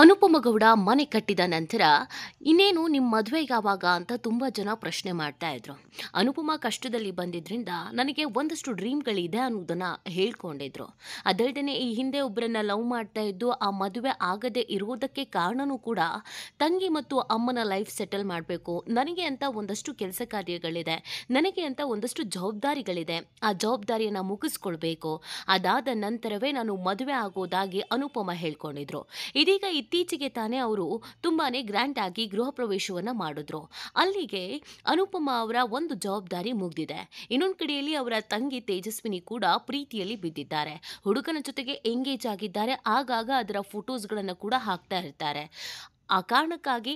ಅನುಪಮ ಗೌಡ ಮನೆ ಕಟ್ಟಿದ ನಂತರ ಇನ್ನೇನು ನಿಮ್ಮ ಮದುವೆಗಾವಾಗ ಅಂತ ತುಂಬ ಜನ ಪ್ರಶ್ನೆ ಮಾಡ್ತಾ ಇದ್ರು ಅನುಪಮ ಕಷ್ಟದಲ್ಲಿ ಬಂದಿದ್ದರಿಂದ ನನಗೆ ಒಂದಷ್ಟು ಡ್ರೀಮ್ಗಳಿದೆ ಅನ್ನೋದನ್ನು ಹೇಳ್ಕೊಂಡಿದ್ರು ಅದಲ್ದೇ ಈ ಹಿಂದೆ ಒಬ್ಬರನ್ನ ಲವ್ ಮಾಡ್ತಾ ಇದ್ದು ಆ ಮದುವೆ ಆಗದೆ ಇರೋದಕ್ಕೆ ಕಾರಣನೂ ಕೂಡ ತಂಗಿ ಮತ್ತು ಅಮ್ಮನ ಲೈಫ್ ಸೆಟಲ್ ಮಾಡಬೇಕು ನನಗೆ ಅಂತ ಒಂದಷ್ಟು ಕೆಲಸ ಕಾರ್ಯಗಳಿದೆ ನನಗೆ ಅಂತ ಒಂದಷ್ಟು ಜವಾಬ್ದಾರಿಗಳಿದೆ ಆ ಜವಾಬ್ದಾರಿಯನ್ನು ಮುಗಿಸ್ಕೊಳ್ಬೇಕು ಅದಾದ ನಂತರವೇ ನಾನು ಮದುವೆ ಆಗೋದಾಗಿ ಅನುಪಮ ಹೇಳ್ಕೊಂಡಿದ್ರು ಇದೀಗ ಇತ್ತೀಚೆಗೆ ತಾನೇ ಅವರು ತುಂಬಾನೇ ಗ್ರ್ಯಾಂಡ್ ಆಗಿ ಗೃಹ ಪ್ರವೇಶವನ್ನು ಮಾಡಿದ್ರು ಅಲ್ಲಿಗೆ ಅನುಪಮ ಅವರ ಒಂದು ಜವಾಬ್ದಾರಿ ಮುಗ್ದಿದೆ ಇನ್ನೊಂದು ಕಡೆಯಲ್ಲಿ ಅವರ ತಂಗಿ ತೇಜಸ್ವಿನಿ ಕೂಡ ಪ್ರೀತಿಯಲ್ಲಿ ಬಿದ್ದಿದ್ದಾರೆ ಹುಡುಗನ ಜೊತೆಗೆ ಎಂಗೇಜ್ ಆಗಿದ್ದಾರೆ ಆಗಾಗ ಅದರ ಫೋಟೋಸ್ಗಳನ್ನು ಕೂಡ ಹಾಕ್ತಾ ಇರ್ತಾರೆ ಆ ಕಾರಣಕ್ಕಾಗಿ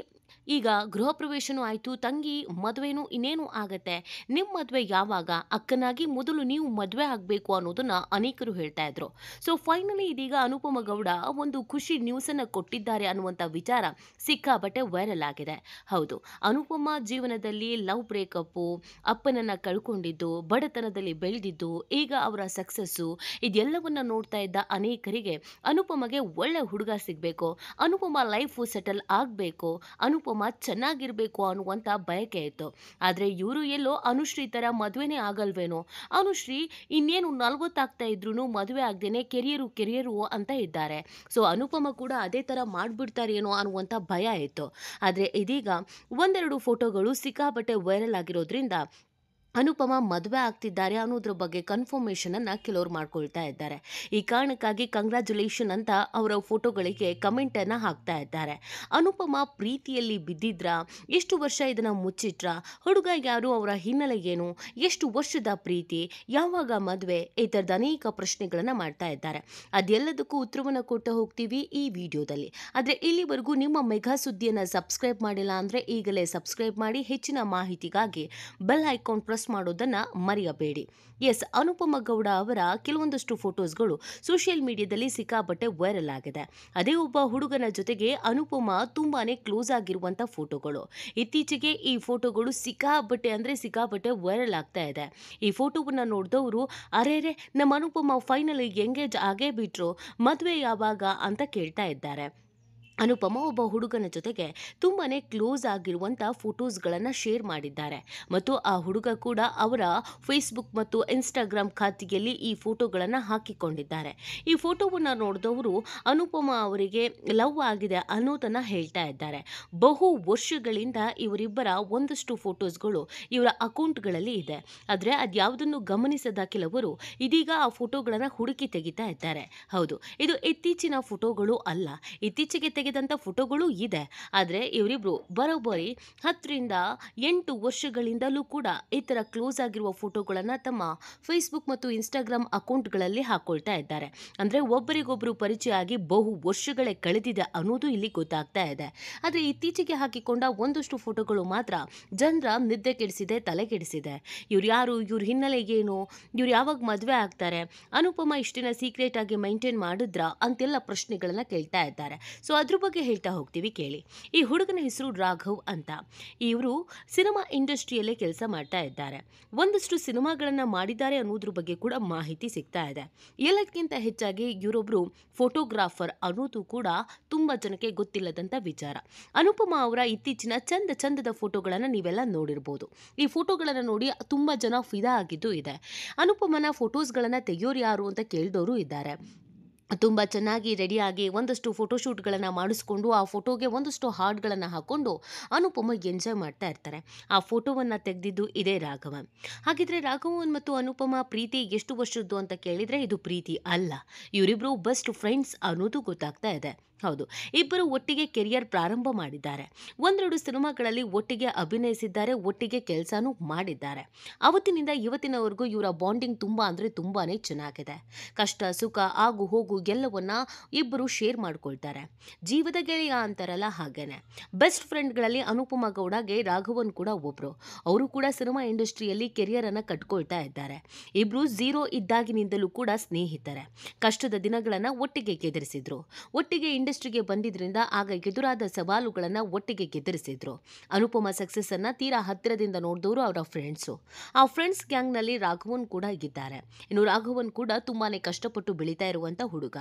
ಈಗ ಗೃಹ ಪ್ರವೇಶನೂ ಆಯಿತು ತಂಗಿ ಮದುವೆನೂ ಇನ್ನೇನು ಆಗತ್ತೆ ನಿಮ್ಮ ಮದುವೆ ಯಾವಾಗ ಅಕ್ಕನಾಗಿ ಮೊದಲು ನೀವು ಮದುವೆ ಆಗಬೇಕು ಅನ್ನೋದನ್ನ ಅನೇಕರು ಹೇಳ್ತಾ ಇದ್ರು ಸೊ ಫೈನಲಿ ಇದೀಗ ಅನುಪಮ ಗೌಡ ಒಂದು ಖುಷಿ ನ್ಯೂಸನ್ನು ಕೊಟ್ಟಿದ್ದಾರೆ ಅನ್ನುವಂಥ ವಿಚಾರ ಸಿಕ್ಕಾಬಟ್ಟೆ ವೈರಲ್ ಆಗಿದೆ ಹೌದು ಅನುಪಮ ಜೀವನದಲ್ಲಿ ಲವ್ ಬ್ರೇಕಪ್ಪು ಅಪ್ಪನನ್ನು ಕಳ್ಕೊಂಡಿದ್ದು ಬಡತನದಲ್ಲಿ ಬೆಳೆದಿದ್ದು ಈಗ ಅವರ ಸಕ್ಸಸ್ಸು ಇದೆಲ್ಲವನ್ನ ನೋಡ್ತಾ ಇದ್ದ ಅನೇಕರಿಗೆ ಅನುಪಮಗೆ ಒಳ್ಳೆ ಹುಡುಗ ಸಿಗಬೇಕು ಅನುಪಮ ಲೈಫು ಸೆಟಲ್ ಆಗಬೇಕು ಅನು ಅನುಪಮ ಚೆನ್ನಾಗಿರಬೇಕು ಅನ್ನುವಂಥ ಬಯಕೆ ಇತ್ತು ಆದರೆ ಇವರು ಎಲ್ಲೋ ಅನುಶ್ರೀ ಥರ ಮದುವೆನೇ ಆಗಲ್ವೇನೋ ಅನುಶ್ರೀ ಇನ್ನೇನು ನಲ್ವತ್ತಾಗ್ತಾ ಇದ್ರು ಮದುವೆ ಆಗದೇನೆ ಕೆರಿಯರು ಕೆರಿಯರು ಅಂತ ಇದ್ದಾರೆ ಸೊ ಅನುಪಮ ಕೂಡ ಅದೇ ಥರ ಮಾಡಿಬಿಡ್ತಾರೇನೋ ಅನ್ನುವಂಥ ಭಯ ಇತ್ತು ಆದರೆ ಇದೀಗ ಒಂದೆರಡು ಫೋಟೋಗಳು ಸಿಕ್ಕಾಪಟ್ಟೆ ವೈರಲ್ ಆಗಿರೋದ್ರಿಂದ ಅನುಪಮ ಮದುವೆ ಆಗ್ತಿದ್ದಾರೆ ಅನ್ನೋದ್ರ ಬಗ್ಗೆ ಕನ್ಫರ್ಮೇಷನನ್ನು ಕೆಲವ್ರು ಮಾಡ್ಕೊಳ್ತಾ ಇದ್ದಾರೆ ಈ ಕಾರಣಕ್ಕಾಗಿ ಕಂಗ್ರ್ಯಾಚುಲೇಷನ್ ಅಂತ ಅವರ ಫೋಟೋಗಳಿಗೆ ಕಮೆಂಟನ್ನು ಹಾಕ್ತಾ ಇದ್ದಾರೆ ಅನುಪಮ ಪ್ರೀತಿಯಲ್ಲಿ ಬಿದ್ದಿದ್ರ ಎಷ್ಟು ವರ್ಷ ಇದನ್ನು ಮುಚ್ಚಿಟ್ರ ಹುಡುಗ ಯಾರು ಅವರ ಹಿನ್ನೆಲೆ ಏನು ಎಷ್ಟು ವರ್ಷದ ಪ್ರೀತಿ ಯಾವಾಗ ಮದುವೆ ಈ ಥರದ ಅನೇಕ ಪ್ರಶ್ನೆಗಳನ್ನು ಮಾಡ್ತಾ ಇದ್ದಾರೆ ಅದೆಲ್ಲದಕ್ಕೂ ಉತ್ತರವನ್ನು ಕೊಟ್ಟು ಹೋಗ್ತೀವಿ ಈ ವಿಡಿಯೋದಲ್ಲಿ ಆದರೆ ಇಲ್ಲಿವರೆಗೂ ನಿಮ್ಮ ಮೆಘಾ ಸುದ್ದಿಯನ್ನು ಸಬ್ಸ್ಕ್ರೈಬ್ ಮಾಡಿಲ್ಲ ಅಂದರೆ ಈಗಲೇ ಸಬ್ಸ್ಕ್ರೈಬ್ ಮಾಡಿ ಹೆಚ್ಚಿನ ಮಾಹಿತಿಗಾಗಿ ಬೆಲ್ ಐಕಾನ್ ಪ್ರೆಸ್ ಪೋಸ್ಟ್ ಮಾಡೋದನ್ನು ಮರೆಯಬೇಡಿ ಎಸ್ ಅನುಪಮ ಗೌಡ ಅವರ ಕೆಲವೊಂದಷ್ಟು ಫೋಟೋಸ್ಗಳು ಸೋಷಿಯಲ್ ಮೀಡಿಯಾದಲ್ಲಿ ಸಿಕ್ಕಾಪಟ್ಟೆ ವೈರಲ್ ಆಗಿದೆ ಅದೇ ಒಬ್ಬ ಹುಡುಗನ ಜೊತೆಗೆ ಅನುಪಮ ತುಂಬಾ ಕ್ಲೋಸ್ ಆಗಿರುವಂಥ ಫೋಟೋಗಳು ಇತ್ತೀಚೆಗೆ ಈ ಫೋಟೋಗಳು ಸಿಕ್ಕಾಪಟ್ಟೆ ಅಂದರೆ ಸಿಕ್ಕಾಪಟ್ಟೆ ವೈರಲ್ ಆಗ್ತಾ ಇದೆ ಈ ಫೋಟೋವನ್ನು ನೋಡಿದವರು ಅರೆ ನಮ್ಮ ಅನುಪಮ ಫೈನಲ್ ಎಂಗೇಜ್ ಆಗೇ ಬಿಟ್ರು ಮದುವೆ ಯಾವಾಗ ಅಂತ ಕೇಳ್ತಾ ಇದ್ದಾರೆ ಅನುಪಮ ಒಬ್ಬ ಹುಡುಗನ ಜೊತೆಗೆ ತುಂಬಾ ಕ್ಲೋಸ್ ಆಗಿರುವಂಥ ಫೋಟೋಸ್ಗಳನ್ನು ಶೇರ್ ಮಾಡಿದ್ದಾರೆ ಮತ್ತು ಆ ಹುಡುಗ ಕೂಡ ಅವರ ಫೇಸ್ಬುಕ್ ಮತ್ತು ಇನ್ಸ್ಟಾಗ್ರಾಮ್ ಖಾತೆಯಲ್ಲಿ ಈ ಫೋಟೋಗಳನ್ನು ಹಾಕಿಕೊಂಡಿದ್ದಾರೆ ಈ ಫೋಟೋವನ್ನು ನೋಡಿದವರು ಅನುಪಮ ಅವರಿಗೆ ಲವ್ ಆಗಿದೆ ಅನ್ನೋದನ್ನು ಹೇಳ್ತಾ ಇದ್ದಾರೆ ಬಹು ವರ್ಷಗಳಿಂದ ಇವರಿಬ್ಬರ ಒಂದಷ್ಟು ಫೋಟೋಸ್ಗಳು ಇವರ ಅಕೌಂಟ್ಗಳಲ್ಲಿ ಇದೆ ಆದರೆ ಅದ್ಯಾವುದನ್ನು ಗಮನಿಸದ ಕೆಲವರು ಇದೀಗ ಆ ಫೋಟೋಗಳನ್ನು ಹುಡುಕಿ ತೆಗಿತಾ ಇದ್ದಾರೆ ಹೌದು ಇದು ಇತ್ತೀಚಿನ ಫೋಟೋಗಳು ಅಲ್ಲ ಇತ್ತೀಚೆಗೆ ತೆಗೆದಂಥ ಫೋಟೋಗಳು ಇದೆ ಆದರೆ ಇವರಿಬ್ರು ಬರೋಬ್ಬರಿ ಹತ್ತರಿಂದ ಎಂಟು ವರ್ಷಗಳಿಂದಲೂ ಕೂಡ ಈ ಥರ ಕ್ಲೋಸ್ ಆಗಿರುವ ಫೋಟೋಗಳನ್ನು ತಮ್ಮ ಫೇಸ್ಬುಕ್ ಮತ್ತು ಇನ್ಸ್ಟಾಗ್ರಾಮ್ ಅಕೌಂಟ್ಗಳಲ್ಲಿ ಹಾಕೊಳ್ತಾ ಇದ್ದಾರೆ ಅಂದರೆ ಒಬ್ಬರಿಗೊಬ್ಬರು ಪರಿಚಯ ಆಗಿ ಬಹು ವರ್ಷಗಳೇ ಕಳೆದಿದೆ ಅನ್ನೋದು ಇಲ್ಲಿ ಗೊತ್ತಾಗ್ತಾ ಇದೆ ಆದರೆ ಇತ್ತೀಚೆಗೆ ಹಾಕಿಕೊಂಡ ಒಂದಷ್ಟು ಫೋಟೋಗಳು ಮಾತ್ರ ಜನರ ನಿದ್ದೆ ಕೆಡಿಸಿದೆ ತಲೆ ಕೆಡಿಸಿದೆ ಇವ್ರು ಯಾರು ಇವ್ರ ಹಿನ್ನೆಲೆ ಏನು ಇವ್ರು ಯಾವಾಗ ಮದುವೆ ಆಗ್ತಾರೆ ಅನುಪಮ ಇಷ್ಟಿನ ಸೀಕ್ರೆಟ್ ಆಗಿ ಮೈಂಟೈನ್ ಮಾಡಿದ್ರ ಅಂತೆಲ್ಲ ಪ್ರಶ್ನೆಗಳನ್ನ ಕೇಳ್ತಾ ಇದ್ದಾರೆ ಸೊ ಅದ್ರ ಇದ್ರ ಬಗ್ಗೆ ಹೇಳ್ತಾ ಹೋಗ್ತೀವಿ ಕೇಳಿ ಈ ಹುಡುಗನ ಹೆಸರು ರಾಘವ್ ಅಂತ ಇವರು ಸಿನಿಮಾ ಇಂಡಸ್ಟ್ರಿಯಲ್ಲೇ ಕೆಲಸ ಮಾಡ್ತಾ ಇದ್ದಾರೆ ಒಂದಷ್ಟು ಸಿನಿಮಾಗಳನ್ನ ಮಾಡಿದ್ದಾರೆ ಅನ್ನೋದ್ರ ಬಗ್ಗೆ ಕೂಡ ಮಾಹಿತಿ ಸಿಗ್ತಾ ಇದೆ ಎಲ್ಲದಕ್ಕಿಂತ ಹೆಚ್ಚಾಗಿ ಇವರೊಬ್ರು ಫೋಟೋಗ್ರಾಫರ್ ಅನ್ನೋದು ಕೂಡ ತುಂಬ ಜನಕ್ಕೆ ಗೊತ್ತಿಲ್ಲದಂತ ವಿಚಾರ ಅನುಪಮಾ ಅವರ ಇತ್ತೀಚಿನ ಚಂದ ಚಂದದ ಫೋಟೋಗಳನ್ನ ನೀವೆಲ್ಲ ನೋಡಿರ್ಬೋದು ಈ ಫೋಟೋಗಳನ್ನ ನೋಡಿ ತುಂಬಾ ಜನ ಫಿದಾ ಆಗಿದ್ದು ಇದೆ ಅನುಪಮನ ಫೋಟೋಸ್ಗಳನ್ನು ತೆಗೆಯೋರು ಯಾರು ಅಂತ ಕೇಳಿದವರು ಇದ್ದಾರೆ ತುಂಬ ಚೆನ್ನಾಗಿ ರೆಡಿಯಾಗಿ ಒಂದಷ್ಟು ಫೋಟೋಶೂಟ್ಗಳನ್ನು ಮಾಡಿಸ್ಕೊಂಡು ಆ ಫೋಟೋಗೆ ಒಂದಷ್ಟು ಹಾಡುಗಳನ್ನು ಹಾಕ್ಕೊಂಡು ಅನುಪಮ ಎಂಜಾಯ್ ಮಾಡ್ತಾ ಇರ್ತಾರೆ ಆ ಫೋಟೋವನ್ನು ತೆಗೆದಿದ್ದು ಇದೇ ರಾಘವ ಹಾಗಿದ್ರೆ ರಾಘವನ್ ಮತ್ತು ಅನುಪಮ ಪ್ರೀತಿ ಎಷ್ಟು ವರ್ಷದ್ದು ಅಂತ ಕೇಳಿದರೆ ಇದು ಪ್ರೀತಿ ಅಲ್ಲ ಇವರಿಬ್ಬರು ಬೆಸ್ಟ್ ಫ್ರೆಂಡ್ಸ್ ಅನ್ನೋದು ಗೊತ್ತಾಗ್ತಾ ಇದೆ ಹೌದು ಇಬ್ಬರು ಒಟ್ಟಿಗೆ ಕೆರಿಯರ್ ಪ್ರಾರಂಭ ಮಾಡಿದ್ದಾರೆ ಒಂದೆರಡು ಸಿನಿಮಾಗಳಲ್ಲಿ ಒಟ್ಟಿಗೆ ಅಭಿನಯಿಸಿದ್ದಾರೆ ಒಟ್ಟಿಗೆ ಕೆಲಸನೂ ಮಾಡಿದ್ದಾರೆ ಅವತ್ತಿನಿಂದ ಇವತ್ತಿನವರೆಗೂ ಇವರ ಬಾಂಡಿಂಗ್ ತುಂಬ ಅಂದರೆ ತುಂಬಾ ಚೆನ್ನಾಗಿದೆ ಕಷ್ಟ ಸುಖ ಆಗು ಹೋಗು ಎಲ್ಲವನ್ನ ಇಬ್ಬರು ಶೇರ್ ಮಾಡ್ಕೊಳ್ತಾರೆ ಜೀವದ ಗೆಳೆಯ ಅಂತಾರಲ್ಲ ಹಾಗೇನೆ ಬೆಸ್ಟ್ ಫ್ರೆಂಡ್ಗಳಲ್ಲಿ ಅನುಪಮ ಗೌಡಗೆ ರಾಘವನ್ ಕೂಡ ಒಬ್ಬರು ಅವರು ಕೂಡ ಸಿನಿಮಾ ಇಂಡಸ್ಟ್ರಿಯಲ್ಲಿ ಕೆರಿಯರ್ ಕೆರಿಯರನ್ನು ಕಟ್ಕೊಳ್ತಾ ಇದ್ದಾರೆ ಇಬ್ಬರು ಜೀರೋ ಇದ್ದಾಗಿನಿಂದಲೂ ಕೂಡ ಸ್ನೇಹಿತರೆ ಕಷ್ಟದ ದಿನಗಳನ್ನು ಒಟ್ಟಿಗೆ ಕೆದರಿಸಿದ್ರು ಒಟ್ಟಿಗೆ ಇಂಡಸ್ಟ್ರಿ ಇಂಡಸ್ಟ್ರಿಗೆ ಬಂದಿದ್ರಿಂದ ಆಗ ಎದುರಾದ ಸವಾಲುಗಳನ್ನು ಒಟ್ಟಿಗೆ ಗೆದರಿಸಿದ್ರು ಅನುಪಮ ಅನ್ನ ತೀರಾ ಹತ್ತಿರದಿಂದ ನೋಡಿದವರು ಅವರ ಫ್ರೆಂಡ್ಸು ಆ ಫ್ರೆಂಡ್ಸ್ ಗ್ಯಾಂಗ್ನಲ್ಲಿ ರಾಘವನ್ ಕೂಡ ಇದ್ದಾರೆ ಇನ್ನು ರಾಘವನ್ ಕೂಡ ತುಂಬಾ ಕಷ್ಟಪಟ್ಟು ಬೆಳೀತಾ ಇರುವಂಥ ಹುಡುಗ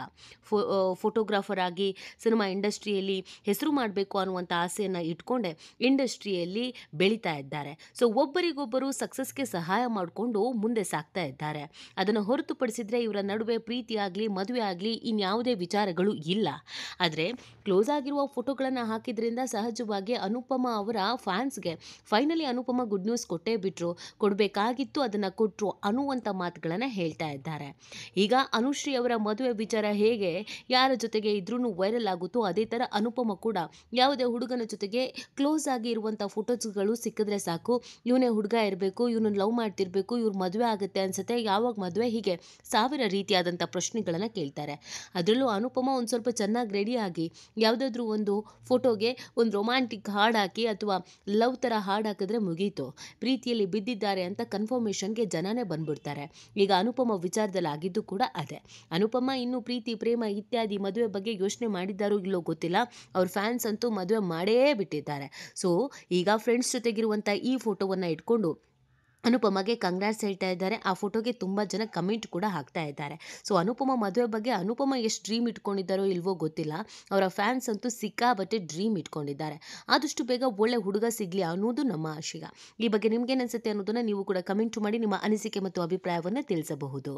ಫೋ ಫೋಟೋಗ್ರಾಫರ್ ಆಗಿ ಸಿನಿಮಾ ಇಂಡಸ್ಟ್ರಿಯಲ್ಲಿ ಹೆಸರು ಮಾಡಬೇಕು ಅನ್ನುವಂಥ ಆಸೆಯನ್ನು ಇಟ್ಕೊಂಡೆ ಇಂಡಸ್ಟ್ರಿಯಲ್ಲಿ ಬೆಳೀತಾ ಇದ್ದಾರೆ ಸೊ ಒಬ್ಬರಿಗೊಬ್ಬರು ಸಕ್ಸಸ್ಗೆ ಸಹಾಯ ಮಾಡಿಕೊಂಡು ಮುಂದೆ ಸಾಕ್ತಾ ಇದ್ದಾರೆ ಅದನ್ನು ಹೊರತುಪಡಿಸಿದ್ರೆ ಇವರ ನಡುವೆ ಪ್ರೀತಿಯಾಗ್ಲಿ ಮದುವೆ ಆಗಲಿ ಇನ್ಯಾವುದೇ ವಿಚಾರಗಳು ಇಲ್ಲ ಆದರೆ ಕ್ಲೋಸ್ ಆಗಿರುವ ಫೋಟೋಗಳನ್ನು ಹಾಕಿದ್ರಿಂದ ಸಹಜವಾಗಿ ಅನುಪಮ ಅವರ ಫ್ಯಾನ್ಸ್ಗೆ ಫೈನಲಿ ಅನುಪಮ ಗುಡ್ ನ್ಯೂಸ್ ಕೊಟ್ಟೇ ಬಿಟ್ಟರು ಕೊಡಬೇಕಾಗಿತ್ತು ಅದನ್ನು ಕೊಟ್ಟರು ಅನ್ನುವಂಥ ಮಾತುಗಳನ್ನು ಹೇಳ್ತಾ ಇದ್ದಾರೆ ಈಗ ಅನುಶ್ರೀ ಅವರ ಮದುವೆ ವಿಚಾರ ಹೇಗೆ ಯಾರ ಜೊತೆಗೆ ಇದ್ರೂ ವೈರಲ್ ಆಗುತ್ತೋ ಅದೇ ಥರ ಅನುಪಮ ಕೂಡ ಯಾವುದೇ ಹುಡುಗನ ಜೊತೆಗೆ ಕ್ಲೋಸ್ ಆಗಿ ಇರುವಂಥ ಫೋಟೋಸ್ಗಳು ಸಿಕ್ಕಿದ್ರೆ ಸಾಕು ಇವನೇ ಹುಡುಗ ಇರಬೇಕು ಇವನು ಲವ್ ಮಾಡ್ತಿರ್ಬೇಕು ಇವ್ರ ಮದುವೆ ಆಗುತ್ತೆ ಅನ್ಸುತ್ತೆ ಯಾವಾಗ ಮದುವೆ ಹೀಗೆ ಸಾವಿರ ರೀತಿಯಾದಂಥ ಪ್ರಶ್ನೆಗಳನ್ನು ಕೇಳ್ತಾರೆ ಅದರಲ್ಲೂ ಅನುಪಮ ಒಂದು ಸ್ವಲ್ಪ ಚೆನ್ನಾಗಿ ರೆಡಿಯಾಗಿ ಯಾವುದಾದ್ರೂ ಒಂದು ಫೋಟೋಗೆ ಒಂದು ರೊಮ್ಯಾಂಟಿಕ್ ಹಾಡು ಹಾಕಿ ಅಥವಾ ಲವ್ ಥರ ಹಾಡು ಹಾಕಿದ್ರೆ ಮುಗೀತು ಪ್ರೀತಿಯಲ್ಲಿ ಬಿದ್ದಿದ್ದಾರೆ ಅಂತ ಕನ್ಫರ್ಮೇಷನ್ಗೆ ಜನನೇ ಬಂದ್ಬಿಡ್ತಾರೆ ಈಗ ಅನುಪಮ ವಿಚಾರದಲ್ಲಿ ಆಗಿದ್ದು ಕೂಡ ಅದೇ ಅನುಪಮ ಇನ್ನೂ ಪ್ರೀತಿ ಪ್ರೇಮ ಇತ್ಯಾದಿ ಮದುವೆ ಬಗ್ಗೆ ಯೋಚನೆ ಮಾಡಿದ್ದಾರೋ ಇಲ್ಲೋ ಗೊತ್ತಿಲ್ಲ ಅವ್ರ ಫ್ಯಾನ್ಸ್ ಅಂತೂ ಮದುವೆ ಮಾಡೇ ಬಿಟ್ಟಿದ್ದಾರೆ ಸೊ ಈಗ ಫ್ರೆಂಡ್ಸ್ ಜೊತೆಗಿರುವಂಥ ಈ ಫೋಟೋವನ್ನು ಇಟ್ಕೊಂಡು ಅನುಪಮಗೆ ಕಂಗ್ರಾಟ್ಸ್ ಹೇಳ್ತಾ ಇದ್ದಾರೆ ಆ ಫೋಟೋಗೆ ತುಂಬ ಜನ ಕಮೆಂಟ್ ಕೂಡ ಹಾಕ್ತಾ ಇದ್ದಾರೆ ಸೊ ಅನುಪಮ ಮದುವೆ ಬಗ್ಗೆ ಅನುಪಮ ಎಷ್ಟು ಡ್ರೀಮ್ ಇಟ್ಕೊಂಡಿದ್ದಾರೋ ಇಲ್ವೋ ಗೊತ್ತಿಲ್ಲ ಅವರ ಫ್ಯಾನ್ಸ್ ಅಂತೂ ಸಿಕ್ಕಾಬಟ್ಟೆ ಡ್ರೀಮ್ ಇಟ್ಕೊಂಡಿದ್ದಾರೆ ಆದಷ್ಟು ಬೇಗ ಒಳ್ಳೆ ಹುಡುಗ ಸಿಗಲಿ ಅನ್ನೋದು ನಮ್ಮ ಆಶಯ ಈ ಬಗ್ಗೆ ನಿಮ್ಗೇನು ಅನಿಸುತ್ತೆ ಅನ್ನೋದನ್ನು ನೀವು ಕೂಡ ಕಮೆಂಟ್ ಮಾಡಿ ನಿಮ್ಮ ಅನಿಸಿಕೆ ಮತ್ತು ಅಭಿಪ್ರಾಯವನ್ನು ತಿಳಿಸಬಹುದು